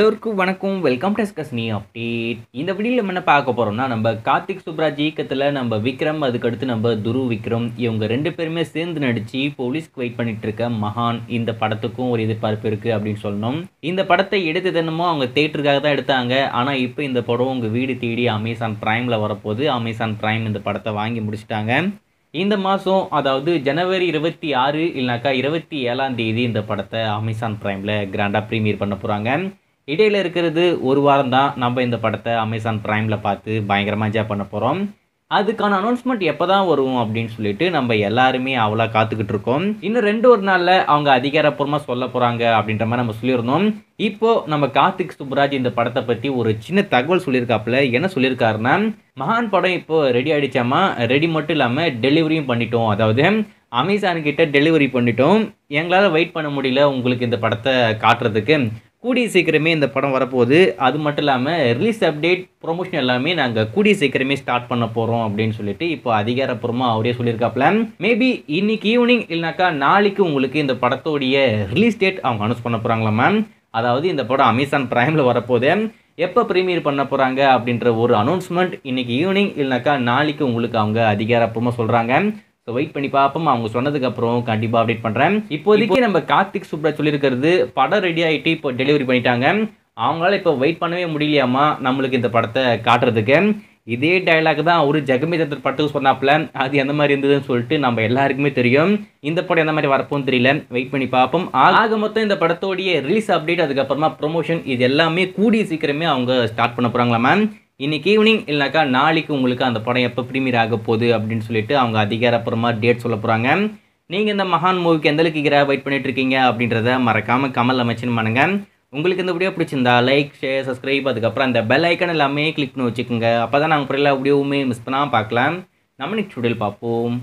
எல்லோருக்கும் வணக்கம் welcome to நீ அப்டேட் இந்த வீடியோவில் நம்ம என்ன பார்க்க போகிறோம்னா நம்ம கார்த்திக் சுப்ராஜ் இயக்கத்தில் நம்ம விக்ரம் அதுக்கடுத்து நம்ம துரு விக்ரம் இவங்க ரெண்டு பேருமே சேர்ந்து நடித்து போலீஸ்க்கு வெயிட் பண்ணிட்டு இருக்க மகான் இந்த படத்துக்கும் ஒரு எதிர்பார்ப்பு இருக்குது அப்படின்னு சொல்லணும் இந்த படத்தை எடுத்து தினமும் அவங்க தேட்டருக்காக தான் எடுத்தாங்க ஆனால் இப்போ இந்த படம் உங்கள் வீடு தேடி அமேசான் ப்ரைமில் வரப்போது அமேசான் ப்ரைம் இந்த படத்தை வாங்கி முடிச்சிட்டாங்க இந்த மாதம் அதாவது ஜனவரி இருபத்தி ஆறு இல்லைனாக்கா இருபத்தி ஏழாம் தேதி இந்த படத்தை அமேசான் ப்ரைமில் கிராண்டாக ப்ரீமியர் பண்ண போகிறாங்க இடையில் இருக்கிறது ஒரு வாரம் தான் நம்ம இந்த படத்தை அமேசான் ப்ரைமில் பார்த்து பயங்கரமாக என்ஜாய் பண்ண போகிறோம் அதுக்கான அனௌன்ஸ்மெண்ட் எப்போ தான் வரும் அப்படின்னு சொல்லிட்டு நம்ம எல்லாருமே அவ்வளோ காத்துக்கிட்டு இருக்கோம் இன்னும் ரெண்டு ஒரு நாளில் அவங்க அதிகாரப்பூர்வமாக சொல்ல போகிறாங்க அப்படின்ற மாதிரி நம்ம சொல்லியிருந்தோம் இப்போது நம்ம கார்த்திக் சுப்ராஜ் இந்த படத்தை பற்றி ஒரு சின்ன தகவல் சொல்லியிருக்காப்புல என்ன சொல்லியிருக்காருன்னா மகான் படம் இப்போது ரெடி ஆகிடுச்சாமா ரெடி மட்டும் இல்லாமல் டெலிவரியும் பண்ணிட்டோம் அதாவது அமேசான்கிட்ட டெலிவரி பண்ணிட்டோம் எங்களால் வெயிட் பண்ண முடியல உங்களுக்கு இந்த படத்தை காட்டுறதுக்கு கூடிய சீக்கிரமே இந்த படம் வரப்போகுது அது மட்டும் இல்லாமல் ரிலீஸ் அப்டேட் ப்ரொமோஷன் எல்லாமே நாங்கள் கூடிய சீக்கிரமே ஸ்டார்ட் பண்ண போகிறோம் அப்படின்னு சொல்லிட்டு இப்போ அதிகாரப்பூர்வமாக அவரே சொல்லியிருக்காப்ல மேபி இன்னைக்கு ஈவினிங் இல்லைனாக்கா நாளைக்கு உங்களுக்கு இந்த படத்தோடைய ரிலீஸ் டேட் அவங்க அனௌன்ஸ் பண்ண போகிறாங்களா மேம் அதாவது இந்த படம் அமேசான் ப்ரைமில் வரப்போகுது எப்போ ப்ரீமியர் பண்ண போகிறாங்க அப்படின்ற ஒரு அனௌன்ஸ்மெண்ட் இன்றைக்கி ஈவினிங் இல்லைனாக்கா நாளைக்கு உங்களுக்கு அவங்க அதிகாரப்பூர்வமாக சொல்கிறாங்க ஸோ வெயிட் பண்ணி பார்ப்போம் அவங்க சொன்னதுக்கப்புறம் கண்டிப்பாக அப்டேட் பண்ணுறேன் இப்போதைக்கு நம்ம கார்த்திக் சுப்ரா சொல்லியிருக்கிறது படம் ரெடி ஆகிட்டு இப்போ டெலிவரி பண்ணிட்டாங்க அவங்களால இப்போ வெயிட் பண்ணவே முடியலையாமா நம்மளுக்கு இந்த படத்தை காட்டுறதுக்கு இதே டைலாக் தான் ஒரு ஜெகமி தந்தர் படத்துக்கு சொன்னாப்புல அது எந்த மாதிரி இருந்ததுன்னு சொல்லிட்டு நம்ம எல்லாருக்குமே தெரியும் இந்த படம் எந்த மாதிரி வரப்போன்னு தெரியல வெயிட் பண்ணி பார்ப்போம் ஆக மொத்தம் இந்த படத்தோடைய ரிலீஸ் அப்டேட் அதுக்கப்புறமா ப்ரொமோஷன் இது எல்லாமே கூடிய சீக்கிரமே அவங்க ஸ்டார்ட் பண்ண போகிறாங்களா மேம் இன்றைக்கி ஈவினிங் இல்லைனாக்கா நாளைக்கு உங்களுக்கு அந்த படம் எப்போ ப்ரீமியர் ஆக போகுது அப்படின்னு சொல்லிட்டு அவங்க அதிகாரப்பூர்வமாக டேட் சொல்ல போகிறாங்க நீங்கள் இந்த மகான் மூவிக்கு எந்தளவுக்கு கீரை வெயிட் பண்ணிகிட்ருக்கீங்க அப்படின்றத மறக்காமல் கமல் அமைச்சின்னு பண்ணுங்க உங்களுக்கு இந்த வீடியோ பிடிச்சிருந்தா லைக் ஷேர் சப்ஸ்கிரைப் அதுக்கப்புறம் அந்த பெல் ஐக்கன் எல்லாமே கிளிக் பண்ணி வச்சுக்கோங்க அப்போ தான் நாங்கள் பிறகு வீடியோவுமே மிஸ் பண்ணாமல் பார்க்கலாம் நம்ம நெக்ஸ்ட் வீடியோவில் பார்ப்போம்